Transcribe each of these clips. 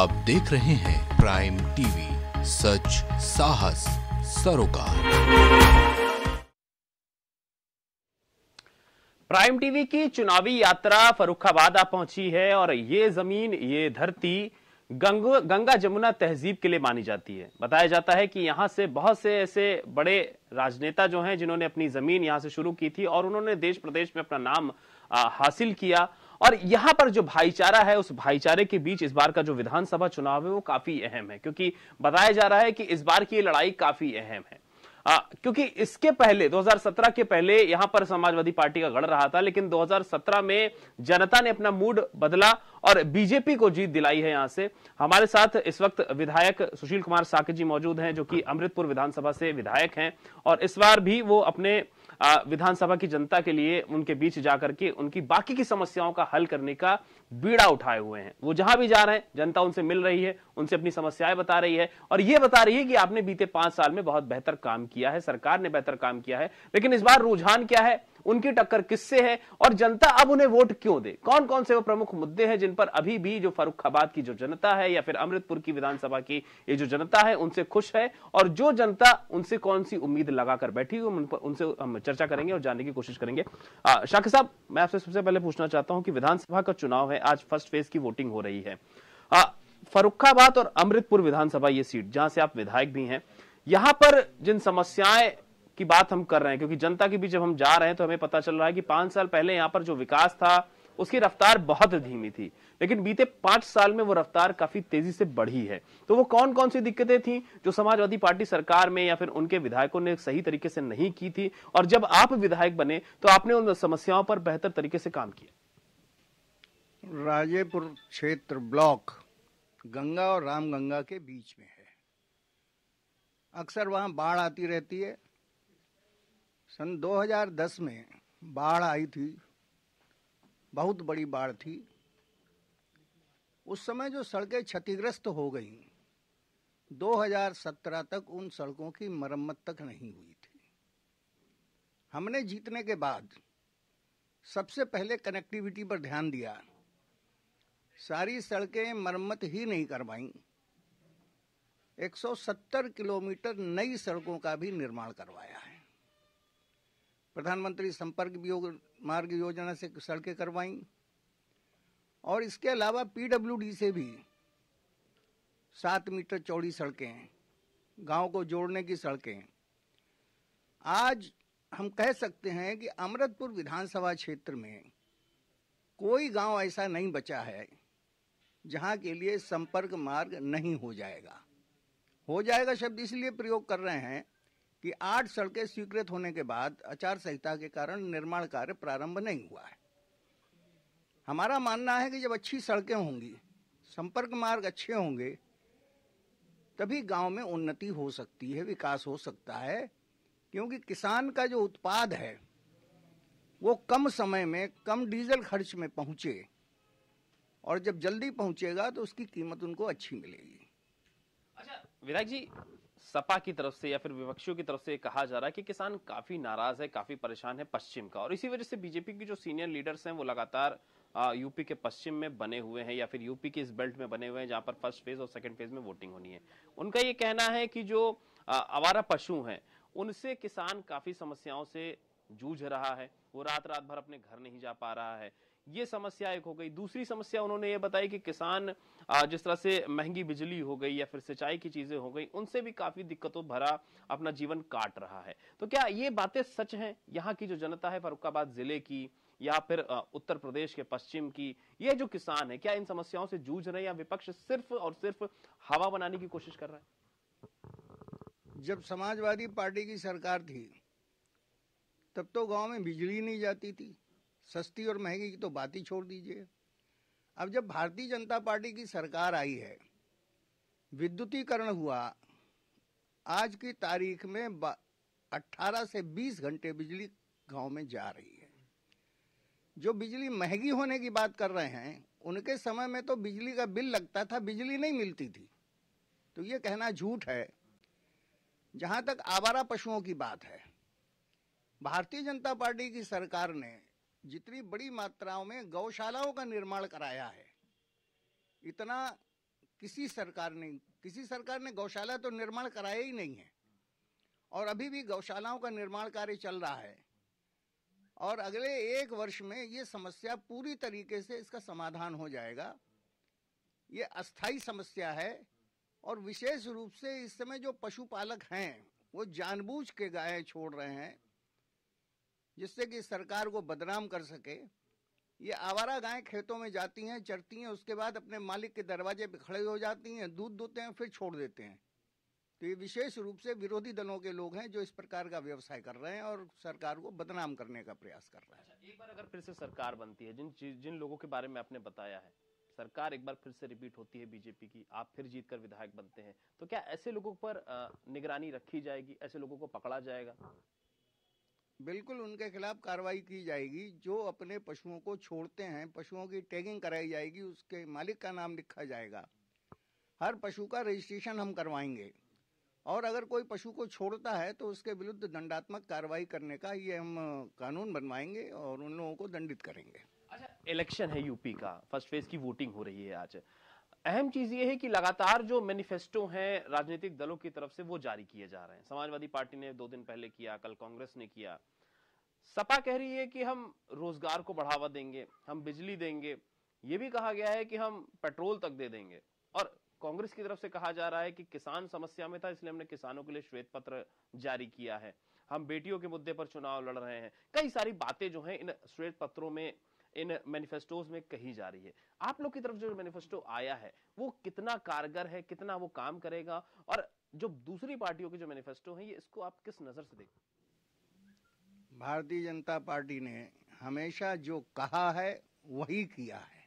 आप देख रहे हैं प्राइम टीवी सच साहस सरोकार प्राइम टीवी की चुनावी यात्रा फरुखाबाद आ पहुंची है और ये जमीन ये धरती गंग, गंगा जमुना तहजीब के लिए मानी जाती है बताया जाता है कि यहाँ से बहुत से ऐसे बड़े राजनेता जो हैं जिन्होंने अपनी जमीन यहाँ से शुरू की थी और उन्होंने देश प्रदेश में अपना नाम आ, हासिल किया और यहां पर जो भाईचारा है उस भाईचारे के बीच इस बार का जो विधानसभा चुनाव है वो काफी अहम है क्योंकि बताया जा रहा है कि इस बार की लड़ाई काफी अहम है आ, क्योंकि इसके पहले 2017 के पहले यहां पर समाजवादी पार्टी का गढ़ रहा था लेकिन 2017 में जनता ने अपना मूड बदला और बीजेपी को जीत दिलाई है यहां से हमारे साथ इस वक्त विधायक सुशील कुमार साके जी मौजूद हैं जो कि अमृतपुर विधानसभा से विधायक हैं और इस बार भी वो अपने विधानसभा की जनता के लिए उनके बीच जाकर के उनकी बाकी की समस्याओं का हल करने का बीड़ा उठाए हुए हैं वो जहां भी जा रहे हैं जनता उनसे मिल रही है उनसे अपनी समस्याएं बता रही है और ये बता रही है कि आपने बीते पांच साल में बहुत बेहतर काम किया है सरकार ने बेहतर काम किया है लेकिन इस बार रुझान क्या है उनकी टक्कर किससे है और जनता अब उन्हें वोट क्यों दे कौन कौन से वो प्रमुख मुद्दे हैं जिन पर अभी भी जो फरुखाबाद की जो जनता है या फिर अमृतपुर की विधानसभा की ये जो जनता है उनसे खुश है और जो जनता उनसे कौन सी उम्मीद लगाकर बैठी हुई उनसे हम चर्चा करेंगे और जानने की कोशिश करेंगे शाकिर साहब मैं आपसे सबसे पहले पूछना चाहता हूँ कि विधानसभा का चुनाव है आज फर्स्ट फेज की वोटिंग हो रही है फरुखाबाद और अमृतपुर विधानसभा ये सीट जहां से आप विधायक भी हैं यहां पर जिन समस्याएं की बात हम कर रहे हैं क्योंकि जनता के बीच जब हम जा रहे हैं तो हमें पता चल रहा है कि पांच साल पहले यहाँ पर जो विकास था उसकी रफ्तार बहुत धीमी थी लेकिन बीते पांच साल में वो रफ्तार काफी तेजी से बढ़ी है तो वो कौन कौन सी दिक्कतें थी जो समाजवादी पार्टी सरकार में या फिर उनके विधायकों ने सही तरीके से नहीं की थी और जब आप विधायक बने तो आपने उन समस्याओं पर बेहतर तरीके से काम किया राजेपुर क्षेत्र ब्लॉक गंगा और रामगंगा के बीच में है अक्सर वहां बाढ़ आती रहती है सन 2010 में बाढ़ आई थी बहुत बड़ी बाढ़ थी उस समय जो सड़कें क्षतिग्रस्त हो गई 2017 तक उन सड़कों की मरम्मत तक नहीं हुई थी हमने जीतने के बाद सबसे पहले कनेक्टिविटी पर ध्यान दिया सारी सड़कें मरम्मत ही नहीं करवाईं 170 किलोमीटर नई सड़कों का भी निर्माण करवाया है प्रधानमंत्री संपर्क मार्ग योजना से सड़कें करवाई और इसके अलावा पीडब्ल्यूडी से भी सात मीटर चौड़ी सड़कें हैं गांव को जोड़ने की सड़कें आज हम कह सकते हैं कि अमृतपुर विधानसभा क्षेत्र में कोई गांव ऐसा नहीं बचा है जहां के लिए संपर्क मार्ग नहीं हो जाएगा हो जाएगा शब्द इसलिए प्रयोग कर रहे हैं कि आठ सड़कें स्वीकृत होने के बाद आचार संहिता के कारण निर्माण कार्य प्रारंभ नहीं हुआ है हमारा मानना है कि जब अच्छी सड़कें होंगी संपर्क मार्ग अच्छे होंगे तभी गांव में उन्नति हो सकती है विकास हो सकता है क्योंकि किसान का जो उत्पाद है वो कम समय में कम डीजल खर्च में पहुंचे और जब जल्दी पहुंचेगा तो उसकी कीमत उनको अच्छी मिलेगी अच्छा विधायक जी सपा की तरफ से या फिर विपक्षियों की तरफ से कहा जा रहा है कि किसान काफी नाराज है काफी परेशान है पश्चिम का और इसी वजह से बीजेपी की जो सीनियर लीडर्स हैं वो लगातार यूपी के पश्चिम में बने हुए हैं या फिर यूपी के इस बेल्ट में बने हुए हैं जहां पर फर्स्ट फेज और सेकंड फेज में वोटिंग होनी है उनका ये कहना है कि जो आवारा पशु है उनसे किसान काफी समस्याओं से जूझ रहा है वो रात रात भर अपने घर नहीं जा पा रहा है ये समस्या एक हो गई दूसरी समस्या उन्होंने ये बताई कि किसान जिस तरह से महंगी बिजली हो गई या फिर सिंचाई की चीजें हो गई उनसे भी काफी दिक्कतों भरा अपना जीवन काट रहा है तो क्या ये बातें सच हैं यहाँ की जो जनता है फरुखाबाद जिले की या फिर उत्तर प्रदेश के पश्चिम की ये जो किसान है क्या इन समस्याओं से जूझ रहे हैं या विपक्ष सिर्फ और सिर्फ हवा बनाने की कोशिश कर रहा है जब समाजवादी पार्टी की सरकार थी तब तो गांव में बिजली नहीं जाती थी सस्ती और महंगी की तो बात ही छोड़ दीजिए अब जब भारतीय जनता पार्टी की सरकार आई है विद्युतीकरण हुआ आज की तारीख में 18 से 20 घंटे बिजली गांव में जा रही है जो बिजली महंगी होने की बात कर रहे हैं उनके समय में तो बिजली का बिल लगता था बिजली नहीं मिलती थी तो ये कहना झूठ है जहां तक आवारा पशुओं की बात है भारतीय जनता पार्टी की सरकार ने जितनी बड़ी मात्राओं में गौशालाओं का निर्माण कराया है इतना किसी सरकार ने किसी सरकार ने गौशाला तो निर्माण कराया ही नहीं है और अभी भी गौशालाओं का निर्माण कार्य चल रहा है और अगले एक वर्ष में ये समस्या पूरी तरीके से इसका समाधान हो जाएगा ये अस्थाई समस्या है और विशेष रूप से इस समय जो पशुपालक हैं वो जानबूझ के गायें छोड़ रहे हैं जिससे कि सरकार को बदनाम कर सके ये आवारा गायें खेतों में जाती हैं चरती हैं उसके बाद अपने मालिक के दरवाजे पर खड़े हो जाती हैं दूध दूते हैं फिर छोड़ देते हैं तो ये विशेष रूप से विरोधी दलों के लोग हैं जो इस प्रकार का व्यवसाय कर रहे हैं और सरकार को बदनाम करने का प्रयास कर रहे हैं अच्छा, एक बार अगर फिर से सरकार बनती है जिन जिन लोगों के बारे में आपने बताया है सरकार एक बार फिर से रिपीट होती है बीजेपी की आप फिर जीत विधायक बनते हैं तो क्या ऐसे लोगों पर निगरानी रखी जाएगी ऐसे लोगों को पकड़ा जाएगा बिल्कुल उनके खिलाफ कार्रवाई की जाएगी जो अपने पशुओं को छोड़ते हैं पशुओं की टैगिंग कराई जाएगी उसके मालिक का नाम लिखा जाएगा हर पशु का रजिस्ट्रेशन हम करवाएंगे और अगर कोई पशु को छोड़ता है तो उसके विरुद्ध दंडात्मक कार्रवाई करने का ये हम कानून बनवाएंगे और उन लोगों को दंडित करेंगे अच्छा इलेक्शन है यूपी का फर्स्ट फेज की वोटिंग हो रही है आज अहम चीज ये है कि लगातार जो मैनिफेस्टो हैं राजनीतिक दलों की तरफ से वो जारी किए जा रहे हैं समाजवादी पार्टी ने दो दिन पहले किया कल कांग्रेस ने किया सपा कह रही है कि हम रोजगार को बढ़ावा देंगे हम बिजली देंगे ये भी कहा गया है कि हम पेट्रोल तक दे देंगे और कांग्रेस की तरफ से कहा जा रहा है कि किसान समस्या में था इसलिए हमने किसानों के लिए श्वेत पत्र जारी किया है हम बेटियों के मुद्दे पर चुनाव लड़ रहे हैं कई सारी बातें जो हैं इन श्वेत पत्रों में इन मैनिफेस्टोज में कही जा रही है आप लोग की तरफ जो मैनिफेस्टो आया है वो कितना कारगर है कितना वो काम करेगा और जो दूसरी पार्टियों के जो मैनिफेस्टो है ये इसको आप किस नजर से देखो भारतीय जनता पार्टी ने हमेशा जो कहा है वही किया है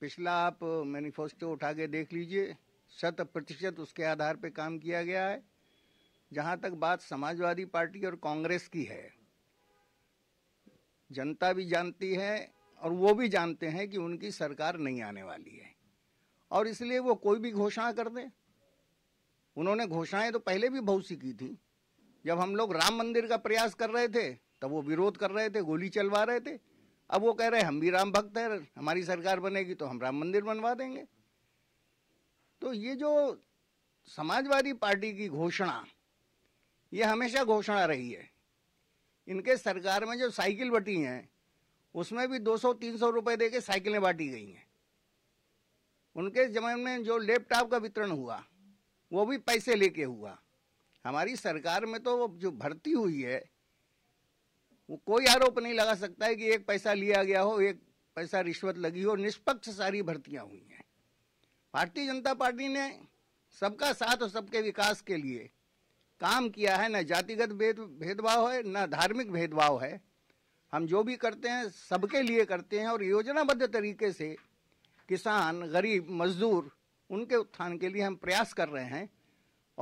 पिछला आप मैनिफेस्टो उठा के देख लीजिए शत प्रतिशत उसके आधार पर काम किया गया है जहां तक बात समाजवादी पार्टी और कांग्रेस की है जनता भी जानती है और वो भी जानते हैं कि उनकी सरकार नहीं आने वाली है और इसलिए वो कोई भी घोषणा कर दे उन्होंने घोषणाएं तो पहले भी बहुत सी की थी जब हम लोग राम मंदिर का प्रयास कर रहे थे तब वो विरोध कर रहे थे गोली चलवा रहे थे अब वो कह रहे हम भी राम भक्त हैं हमारी सरकार बनेगी तो हम राम मंदिर बनवा देंगे तो ये जो समाजवादी पार्टी की घोषणा ये हमेशा घोषणा रही है इनके सरकार में जो साइकिल बटी हैं उसमें भी 200-300 रुपए दे के साइकिलें बांटी गई हैं उनके जमाने में जो लैपटॉप का वितरण हुआ वो भी पैसे लेके हुआ हमारी सरकार में तो जो भर्ती हुई है वो कोई आरोप नहीं लगा सकता है कि एक पैसा लिया गया हो एक पैसा रिश्वत लगी हो निष्पक्ष सारी भर्तियां हुई हैं भारतीय जनता पार्टी ने सबका साथ और सबके विकास के लिए काम किया है न जातिगत भेद भेदभाव है न धार्मिक भेदभाव है हम जो भी करते हैं सबके लिए करते हैं और योजनाबद्ध तरीके से किसान गरीब मजदूर उनके उत्थान के लिए हम प्रयास कर रहे हैं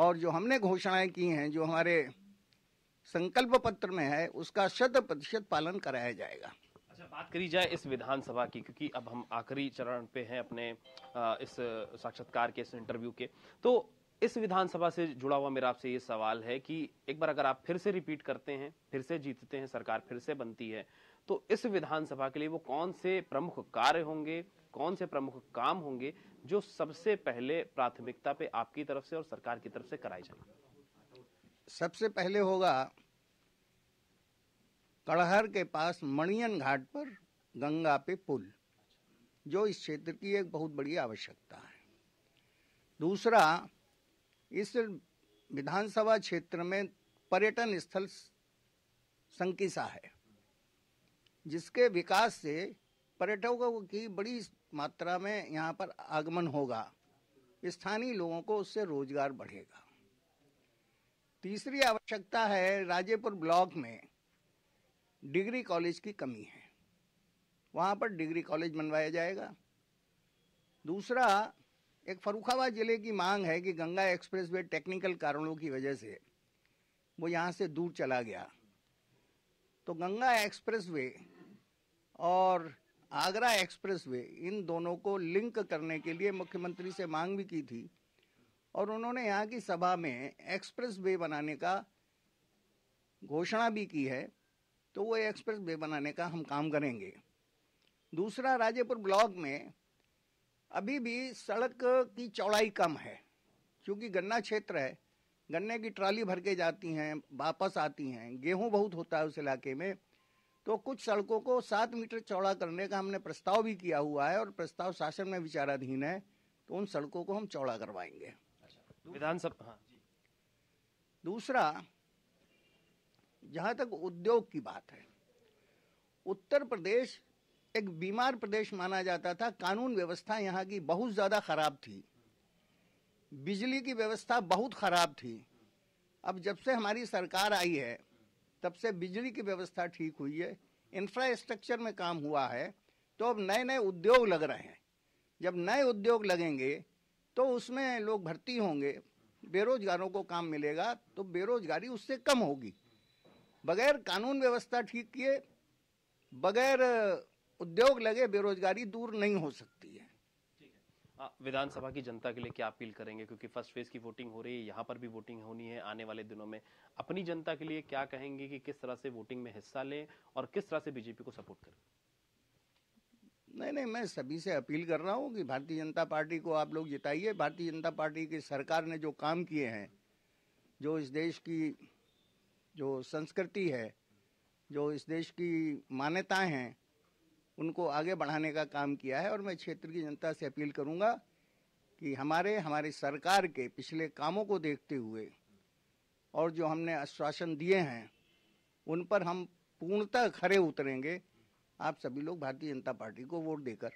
और जो हमने घोषणाएं की हैं जो हमारे संकल्प पत्र में है उसका शत प्रतिशत पालन कराया जाएगा अच्छा बात करी जाए इस विधानसभा की क्योंकि अब हम आखिरी चरण पे हैं अपने इस साक्षात्कार के इस इंटरव्यू के तो इस विधानसभा से जुड़ा हुआ मेरा आपसे ये सवाल है कि एक बार अगर आप फिर से रिपीट करते हैं फिर से जीतते हैं सरकार फिर से बनती है तो इस विधानसभा के लिए वो कौन से प्रमुख कार्य होंगे कौन से प्रमुख काम होंगे जो सबसे पहले प्राथमिकता पे आपकी तरफ से और सरकार की तरफ से कराए जाएंगे सबसे पहले होगा कड़हर के पास मणियन घाट पर गंगा पे पुल जो इस क्षेत्र की एक बहुत बड़ी आवश्यकता है दूसरा इस विधानसभा क्षेत्र में पर्यटन स्थल संकिसा है जिसके विकास से पर्यटकों की बड़ी मात्रा में यहाँ पर आगमन होगा स्थानीय लोगों को उससे रोजगार बढ़ेगा तीसरी आवश्यकता है राजेपुर ब्लॉक में डिग्री कॉलेज की कमी है वहाँ पर डिग्री कॉलेज बनवाया जाएगा दूसरा एक फरुखाबाद ज़िले की मांग है कि गंगा एक्सप्रेस वे टेक्निकल कारणों की वजह से वो यहाँ से दूर चला गया तो गंगा एक्सप्रेस वे और आगरा एक्सप्रेस वे इन दोनों को लिंक करने के लिए मुख्यमंत्री से मांग भी की थी और उन्होंने यहाँ की सभा में एक्सप्रेस वे बनाने का घोषणा भी की है तो वो एक्सप्रेस वे बनाने का हम काम करेंगे दूसरा राजेपुर ब्लॉक में अभी भी सड़क की चौड़ाई कम है क्योंकि गन्ना क्षेत्र है गन्ने की ट्राली भर के जाती हैं वापस आती हैं गेहूं बहुत होता है उस इलाके में तो कुछ सड़कों को सात मीटर चौड़ा करने का हमने प्रस्ताव भी किया हुआ है और प्रस्ताव शासन में विचाराधीन है तो उन सड़कों को हम चौड़ा करवाएंगे विधानसभा हाँ, दूसरा जहाँ तक उद्योग की बात है उत्तर प्रदेश एक बीमार प्रदेश माना जाता था कानून व्यवस्था यहाँ की बहुत ज़्यादा ख़राब थी बिजली की व्यवस्था बहुत ख़राब थी अब जब से हमारी सरकार आई है तब से बिजली की व्यवस्था ठीक हुई है इंफ्रास्ट्रक्चर में काम हुआ है तो अब नए नए उद्योग लग रहे हैं जब नए उद्योग लगेंगे तो उसमें लोग भर्ती होंगे बेरोजगारों को काम मिलेगा तो बेरोजगारी उससे कम होगी बगैर कानून व्यवस्था ठीक किए बगैर उद्योग लगे बेरोजगारी दूर नहीं हो सकती है विधानसभा की जनता के लिए क्या अपील करेंगे क्योंकि फर्स्ट फेज की वोटिंग हो रही है यहाँ पर भी वोटिंग होनी है आने वाले दिनों में अपनी जनता के लिए क्या कहेंगे कि किस तरह से वोटिंग में हिस्सा लें और किस तरह से बीजेपी को सपोर्ट करें नहीं नहीं मैं सभी से अपील कर रहा हूँ कि भारतीय जनता पार्टी को आप लोग जिताइए भारतीय जनता पार्टी की सरकार ने जो काम किए हैं जो इस देश की जो संस्कृति है जो इस देश की मान्यताएं हैं उनको आगे बढ़ाने का काम किया है और मैं क्षेत्र की जनता से अपील करूंगा कि हमारे हमारी सरकार के पिछले कामों को देखते हुए और जो हमने आश्वासन दिए हैं उन पर हम पूर्णतः खरे उतरेंगे आप सभी लोग भारतीय जनता पार्टी को वोट देकर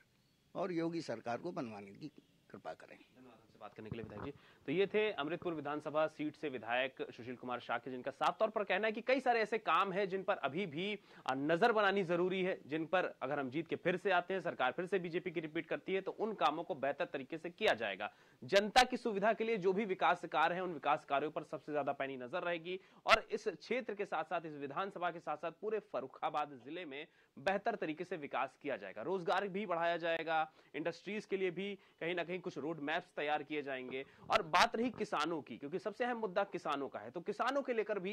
और योगी सरकार को बनवाने की कृपा करें धन्यवाद हमसे बात करने के लिए तो ये थे अमृतपुर विधानसभा सीट से विधायक सुशील कुमार शाह के जिनका साफ तौर पर कहना है कि कई सारे ऐसे काम हैं जिन पर अभी भी नजर बनानी जरूरी है जिन पर अगर हम जीत के फिर से आते हैं सरकार फिर से बीजेपी की रिपीट करती है तो उन कामों को बेहतर तरीके से किया जाएगा जनता की सुविधा के लिए जो भी विकास कार्य है उन विकास कार्यो पर सबसे ज्यादा पैनी नजर रहेगी और इस क्षेत्र के साथ साथ इस विधानसभा के साथ साथ पूरे फरुखाबाद जिले में बेहतर तरीके से विकास किया जाएगा रोजगार भी बढ़ाया जाएगा इंडस्ट्रीज के लिए भी कहीं ना कहीं कुछ रोड मैप्स तैयार किए जाएंगे और बात रही किसानों की क्योंकि सबसे अहम मुद्दा किसानों का है तो किसानों के लेकर भी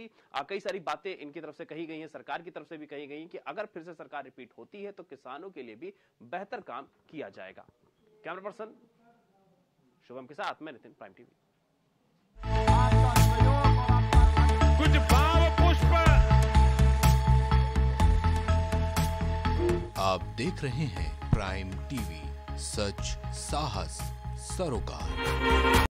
कई सारी बातें इनकी तरफ से कही गई हैं सरकार की तरफ से भी कही गई कि अगर फिर से सरकार रिपीट होती है तो किसानों के लिए भी बेहतर काम किया जाएगा कैमरा पर्सन शुभम के साथ मैं नितिन प्राइम टीवी कुछ पुष्प आप देख रहे हैं प्राइम टीवी सच साहस सरोकार